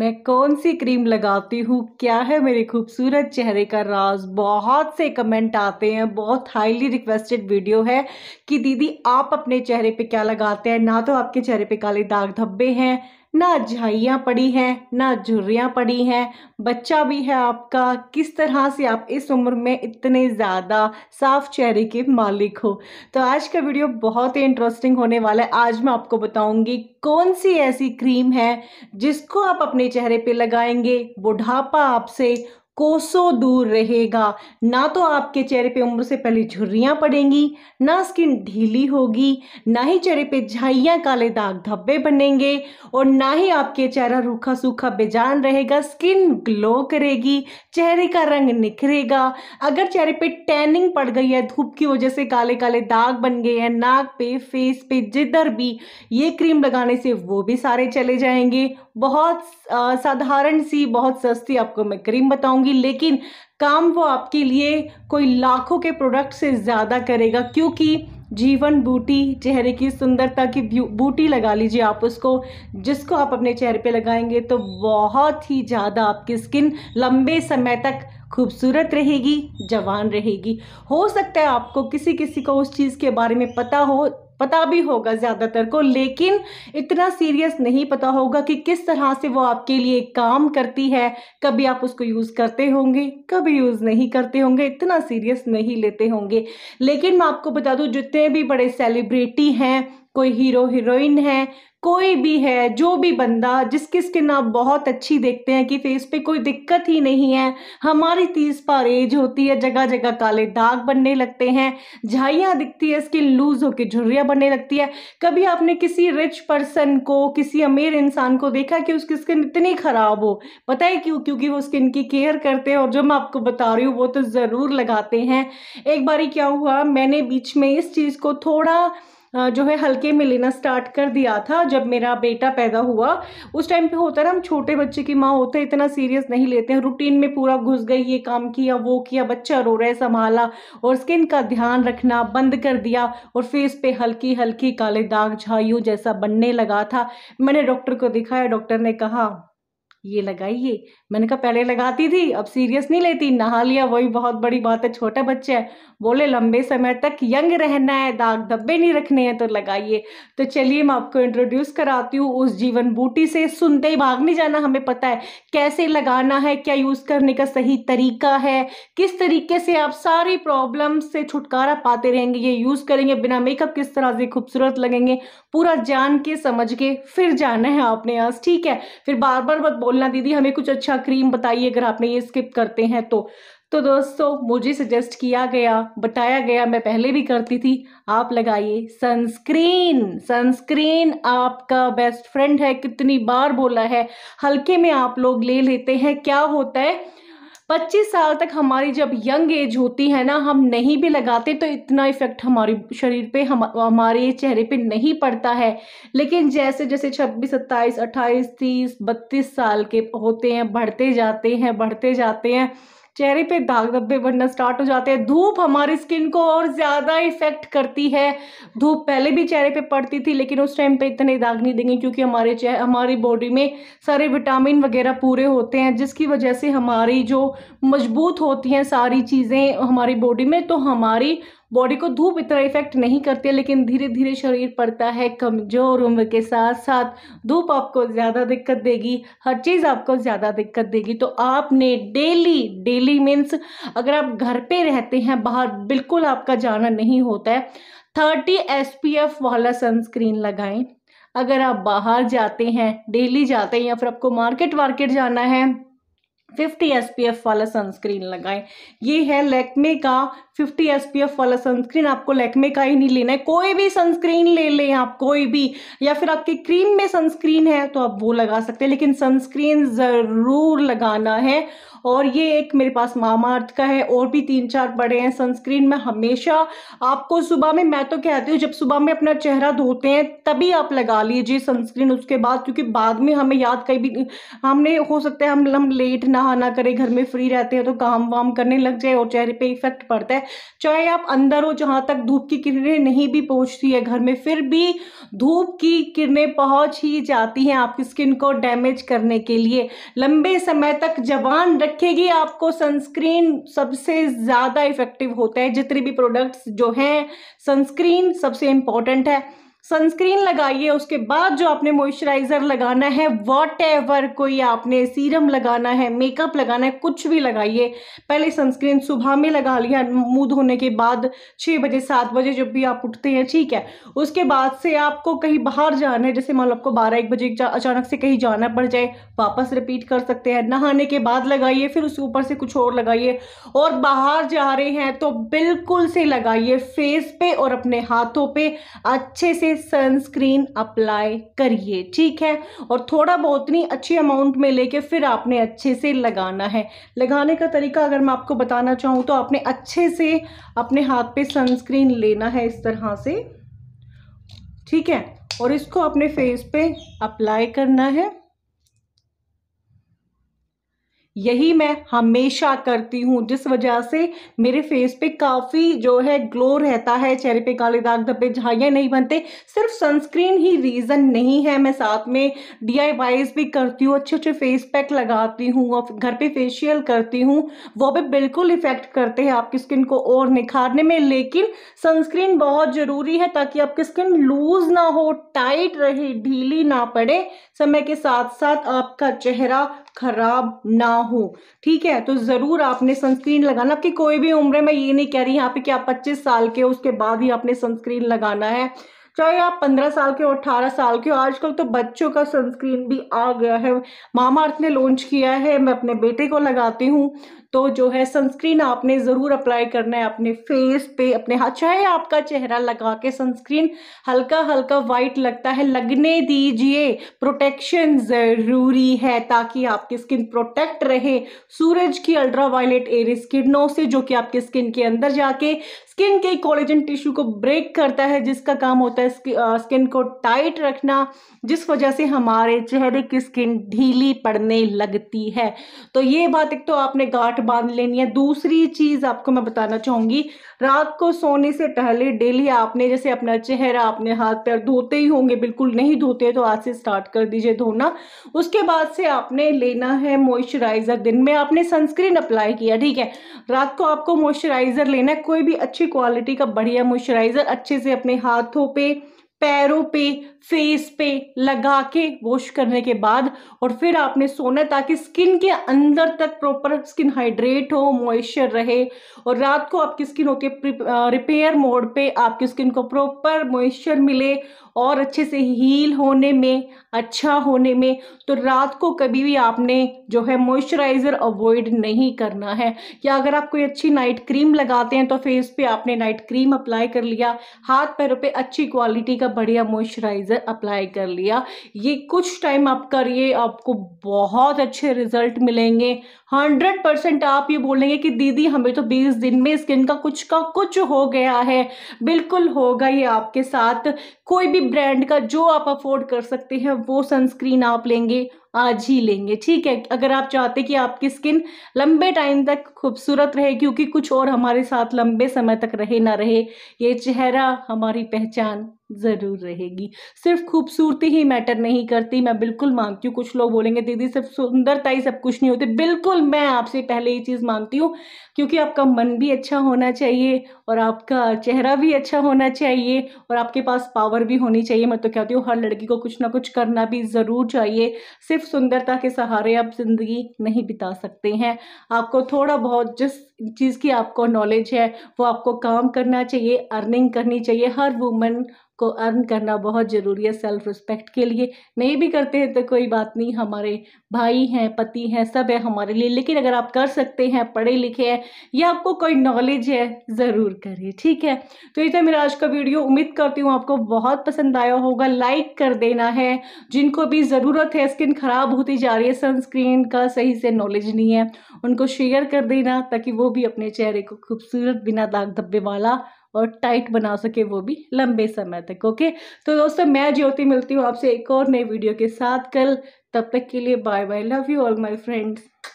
मैं कौन सी क्रीम लगाती हूँ क्या है मेरे खूबसूरत चेहरे का राज बहुत से कमेंट आते हैं बहुत हाईली रिक्वेस्टेड वीडियो है कि दीदी आप अपने चेहरे पे क्या लगाते हैं ना तो आपके चेहरे पे काले दाग धब्बे हैं ना झाइयाँ पड़ी हैं ना झुर्रियाँ पड़ी हैं बच्चा भी है आपका किस तरह से आप इस उम्र में इतने ज़्यादा साफ चेहरे के मालिक हो तो आज का वीडियो बहुत ही इंटरेस्टिंग होने वाला है आज मैं आपको बताऊंगी कौन सी ऐसी क्रीम है जिसको आप अपने चेहरे पे लगाएंगे बुढ़ापा आपसे कोसों दूर रहेगा ना तो आपके चेहरे पे उम्र से पहले झुर्रियाँ पड़ेंगी ना स्किन ढीली होगी ना ही चेहरे पे झाइयाँ काले दाग धब्बे बनेंगे और ना ही आपके चेहरा रूखा सूखा बेजान रहेगा स्किन ग्लो करेगी चेहरे का रंग निखरेगा अगर चेहरे पे टैनिंग पड़ गई है धूप की वजह से काले काले दाग बन गए हैं नाक पे फेस पे जिधर भी ये क्रीम लगाने से वो भी सारे चले जाएंगे बहुत साधारण सी बहुत सस्ती आपको मैं क्रीम बताऊंगी लेकिन काम वो आपके लिए कोई लाखों के प्रोडक्ट से ज़्यादा करेगा क्योंकि जीवन बूटी चेहरे की सुंदरता की बूटी लगा लीजिए आप उसको जिसको आप अपने चेहरे पे लगाएंगे तो बहुत ही ज़्यादा आपकी स्किन लंबे समय तक खूबसूरत रहेगी जवान रहेगी हो सकता है आपको किसी किसी को उस चीज़ के बारे में पता हो पता भी होगा ज़्यादातर को लेकिन इतना सीरियस नहीं पता होगा कि किस तरह से वो आपके लिए काम करती है कभी आप उसको यूज़ करते होंगे कभी यूज़ नहीं करते होंगे इतना सीरियस नहीं लेते होंगे लेकिन मैं आपको बता दूँ जितने भी बड़े सेलिब्रिटी हैं कोई हीरो हीरोइन है कोई भी है जो भी बंदा जिसकी स्किन आप बहुत अच्छी देखते हैं कि फेस पे कोई दिक्कत ही नहीं है हमारी तीस पार एज होती है जगह जगह काले दाग बनने लगते हैं झाइयाँ दिखती है स्किन लूज होकर झुर्रियाँ बनने लगती है कभी आपने किसी रिच पर्सन को किसी अमीर इंसान को देखा कि उसकी स्किन इतनी ख़राब हो पता है क्यों क्योंकि वो स्किन की केयर करते हैं और जो मैं आपको बता रही हूँ वो तो ज़रूर लगाते हैं एक बारी क्या हुआ मैंने बीच में इस चीज़ को थोड़ा जो है हल्के में लेना स्टार्ट कर दिया था जब मेरा बेटा पैदा हुआ उस टाइम पे होता है ना हम छोटे बच्चे की माँ होते हैं इतना सीरियस नहीं लेते हैं रूटीन में पूरा घुस गई ये काम किया वो किया बच्चा रो रहा है संभाला और स्किन का ध्यान रखना बंद कर दिया और फेस पे हल्की हल्की काले दाग झाइयों जैसा बनने लगा था मैंने डॉक्टर को दिखाया डॉक्टर ने कहा ये लगाइए मैंने कहा पहले लगाती थी अब सीरियस नहीं लेती नहा लिया वही बहुत बड़ी बात है छोटा बच्चा है बोले लंबे समय तक यंग रहना है दाग धब्बे नहीं रखने हैं तो लगाइए तो चलिए मैं आपको इंट्रोड्यूस कराती हूँ उस जीवन बूटी से सुनते ही भाग नहीं जाना हमें पता है कैसे लगाना है क्या यूज़ करने का सही तरीका है किस तरीके से आप सारी प्रॉब्लम से छुटकारा पाते रहेंगे ये यूज़ करेंगे बिना मेकअप किस तरह से खूबसूरत लगेंगे पूरा जान के समझ के फिर जाना है आपने आज ठीक है फिर बार बार मत बोल बोलना दीदी हमें कुछ अच्छा क्रीम बताइए अगर आपने ये स्किप करते हैं तो तो दोस्तों मुझे सजेस्ट किया गया बताया गया मैं पहले भी करती थी आप लगाइए सनस्क्रीन सनस्क्रीन आपका बेस्ट फ्रेंड है कितनी बार बोला है हल्के में आप लोग ले लेते हैं क्या होता है 25 साल तक हमारी जब यंग एज होती है ना हम नहीं भी लगाते तो इतना इफेक्ट हमारे शरीर पे हम हमारे चेहरे पे नहीं पड़ता है लेकिन जैसे जैसे 26 27 28 30 32 साल के होते हैं बढ़ते जाते हैं बढ़ते जाते हैं चेहरे पे दाग धब्बे बनना स्टार्ट हो जाते हैं धूप हमारी स्किन को और ज़्यादा इफ़ेक्ट करती है धूप पहले भी चेहरे पे पड़ती थी लेकिन उस टाइम पे इतने दाग नहीं देंगे क्योंकि हमारे चेहरे हमारी बॉडी में सारे विटामिन वगैरह पूरे होते हैं जिसकी वजह से हमारी जो मजबूत होती हैं सारी चीज़ें हमारी बॉडी में तो हमारी बॉडी को धूप इतना इफेक्ट नहीं करती है लेकिन धीरे धीरे शरीर पड़ता है कमज़ोर उम्र के साथ साथ धूप आपको ज़्यादा दिक्कत देगी हर चीज़ आपको ज़्यादा दिक्कत देगी तो आपने डेली डेली मीन्स अगर आप घर पे रहते हैं बाहर बिल्कुल आपका जाना नहीं होता है थर्टी एस वाला सनस्क्रीन लगाएं अगर आप बाहर जाते हैं डेली जाते हैं या फिर आपको मार्केट वार्केट जाना है फिफ्टी एस पी एफ वाला सनस्क्रीन लगाएं ये है लैक्मे का फिफ्टी एस पी एफ वाला सनस्क्रीन आपको लैक्मे का ही नहीं लेना है कोई भी सनस्क्रीन ले लें आप कोई भी या फिर आपकी क्रीम में सनस्क्रीन है तो आप वो लगा सकते हैं लेकिन सनस्क्रीन ज़रूर लगाना है और ये एक मेरे पास मामा अर्थ का है और भी तीन चार बड़े हैं सनस्क्रीन में हमेशा आपको सुबह में मैं तो कहती हूँ जब सुबह में अपना चेहरा धोते हैं तभी आप लगा लीजिए सनस्क्रीन उसके बाद क्योंकि बाद में हमें याद कहीं भी हमने हो सकता है हम लम लेट ना हाँ ना करें घर में फ्री रहते हैं तो काम वाम करने लग जाए और चेहरे पे इफेक्ट पड़ता है चाहे आप अंदर हो जहाँ तक धूप की किरणें नहीं भी पहुँचती है घर में फिर भी धूप की किरणें पहुँच ही जाती हैं आपकी स्किन को डैमेज करने के लिए लंबे समय तक जवान रखेगी आपको सनस्क्रीन सबसे ज़्यादा इफेक्टिव होता है जितने भी प्रोडक्ट्स जो हैं सनस्क्रीन सबसे इम्पॉर्टेंट है सनस्क्रीन लगाइए उसके बाद जो आपने मॉइस्चराइज़र लगाना है वॉट एवर कोई आपने सीरम लगाना है मेकअप लगाना है कुछ भी लगाइए पहले सनस्क्रीन सुबह में लगा लिया मुँह धोने के बाद छः बजे सात बजे जब भी आप उठते हैं ठीक है उसके बाद से आपको कहीं बाहर जाना है जैसे मान लो आपको बारह एक बजे अचानक से कहीं जाना पड़ जाए वापस रिपीट कर सकते हैं नहाने के बाद लगाइए फिर उसके ऊपर से कुछ और लगाइए और बाहर जा रहे हैं तो बिल्कुल से लगाइए फेस पे और अपने हाथों पे अच्छे से से सनस्क्रीन अप्लाई करिए ठीक है और थोड़ा बहुत नहीं अच्छी अमाउंट में लेके फिर आपने अच्छे से लगाना है लगाने का तरीका अगर मैं आपको बताना चाहूँ तो आपने अच्छे से अपने हाथ पे सनस्क्रीन लेना है इस तरह से ठीक है और इसको अपने फेस पे अप्लाई करना है यही मैं हमेशा करती हूँ जिस वजह से मेरे फेस पे काफ़ी जो है ग्लो रहता है चेहरे पे काले दाग धब्बे झाइयाँ नहीं बनते सिर्फ सनस्क्रीन ही रीज़न नहीं है मैं साथ में डी भी करती हूँ अच्छे अच्छे फेस पैक लगाती हूँ और घर पे फेशियल करती हूँ वो भी बिल्कुल इफ़ेक्ट करते हैं आपकी स्किन को और निखारने में लेकिन सनस्क्रीन बहुत ज़रूरी है ताकि आपकी स्किन लूज़ ना हो टाइट रहे ढीली ना पड़े समय के साथ साथ आपका चेहरा खराब ना हो ठीक है तो ज़रूर आपने सनस्क्रीन लगाना कि कोई भी उम्र मैं ये नहीं कह रही यहाँ पे कि आप 25 साल के उसके बाद ही आपने सनस्क्रीन लगाना है चाहे आप पंद्रह साल के हो अट्ठारह साल के हो आजकल तो बच्चों का सनस्क्रीन भी आ गया है मामा अर्थ ने लॉन्च किया है मैं अपने बेटे को लगाती हूँ तो जो है सनस्क्रीन आपने ज़रूर अप्लाई करना है अपने फेस पे अपने हाथ चाहे आपका चेहरा लगा के सनस्क्रीन हल्का हल्का वाइट लगता है लगने दीजिए प्रोटेक्शन ज़रूरी है ताकि आपकी स्किन प्रोटेक्ट रहे सूरज की अल्ट्रा वायलेट एरिस किरणों से जो कि आपके स्किन के अंदर जाके स्किन के कोलेजन टिश्यू को ब्रेक करता है जिसका काम होता है स्किन को टाइट रखना जिस वजह से हमारे चेहरे की स्किन ढीली पड़ने लगती है तो ये बात एक तो आपने गांठ बांध लेनी है दूसरी चीज़ आपको मैं बताना चाहूँगी रात को सोने से पहले डेली आपने जैसे अपना चेहरा अपने हाथ पैर धोते ही होंगे बिल्कुल नहीं धोते तो आज से स्टार्ट कर दीजिए धोना उसके बाद से आपने लेना है मॉइस्चराइज़र दिन में आपने सनस्क्रीन अप्लाई किया ठीक है रात को आपको मॉइस्चराइज़र लेना है कोई भी अच्छी क्वालिटी का बढ़िया मॉइस्चराइज़र अच्छे से अपने हाथों पर पैरों पे फेस पे लगा के वॉश करने के बाद और फिर आपने सोना ताकि स्किन के अंदर तक प्रॉपर स्किन हाइड्रेट हो मॉइस्चर रहे और रात को आपकी स्किन होके रिपेयर मोड पे आपकी स्किन को प्रॉपर मॉइस्चर मिले और अच्छे से हील होने में अच्छा होने में तो रात को कभी भी आपने जो है मॉइस्चराइज़र अवॉइड नहीं करना है या अगर आप कोई अच्छी नाइट क्रीम लगाते हैं तो फेस पे आपने नाइट क्रीम अप्लाई कर लिया हाथ पैरों पे अच्छी क्वालिटी का बढ़िया मॉइस्चराइज़र अप्लाई कर लिया ये कुछ टाइम आप करिए आपको बहुत अच्छे रिजल्ट मिलेंगे हंड्रेड परसेंट आप ये बोलेंगे कि दीदी हमें तो बीस दिन में स्किन का कुछ का कुछ हो गया है बिल्कुल होगा ये आपके साथ कोई भी ब्रांड का जो आप अफोर्ड कर सकते हैं वो सनस्क्रीन आप लेंगे आज ही लेंगे ठीक है अगर आप चाहते कि आपकी स्किन लंबे टाइम तक खूबसूरत रहे क्योंकि कुछ और हमारे साथ लंबे समय तक रहे ना रहे ये चेहरा हमारी पहचान ज़रूर रहेगी सिर्फ खूबसूरती ही मैटर नहीं करती मैं बिल्कुल मानती हूँ कुछ लोग बोलेंगे दीदी सिर्फ सुंदरता ही सब कुछ नहीं होती बिल्कुल मैं आपसे पहले ये चीज़ मानती हूँ क्योंकि आपका मन भी अच्छा होना चाहिए और आपका चेहरा भी अच्छा होना चाहिए और आपके पास पावर भी होनी चाहिए मैं तो कहती हूँ हर लड़की को कुछ ना कुछ करना भी ज़रूर चाहिए सिर्फ सिर्फ सुंदरता के सहारे आप ज़िंदगी नहीं बिता सकते हैं आपको थोड़ा बहुत जिस चीज़ की आपको नॉलेज है वो आपको काम करना चाहिए अर्निंग करनी चाहिए हर वूमन को अर्न करना बहुत ज़रूरी है सेल्फ रिस्पेक्ट के लिए नहीं भी करते हैं तो कोई बात नहीं हमारे भाई हैं पति हैं सब है हमारे लिए लेकिन अगर आप कर सकते हैं पढ़े लिखे हैं या आपको कोई नॉलेज है ज़रूर करिए ठीक है तो ये था मेरा आज का वीडियो उम्मीद करती हूँ आपको बहुत पसंद आया होगा लाइक कर देना है जिनको भी ज़रूरत है स्किन ख़राब होती जा रही है सनस्क्रीन का सही से नॉलेज नहीं है उनको शेयर कर देना ताकि वो भी अपने चेहरे को खूबसूरत बिना दाग धब्बे वाला और टाइट बना सके वो भी लंबे समय तक ओके तो दोस्तों मैं ज्योति मिलती हूँ आपसे एक और नई वीडियो के साथ कल तब तक के लिए bye bye love you all my friends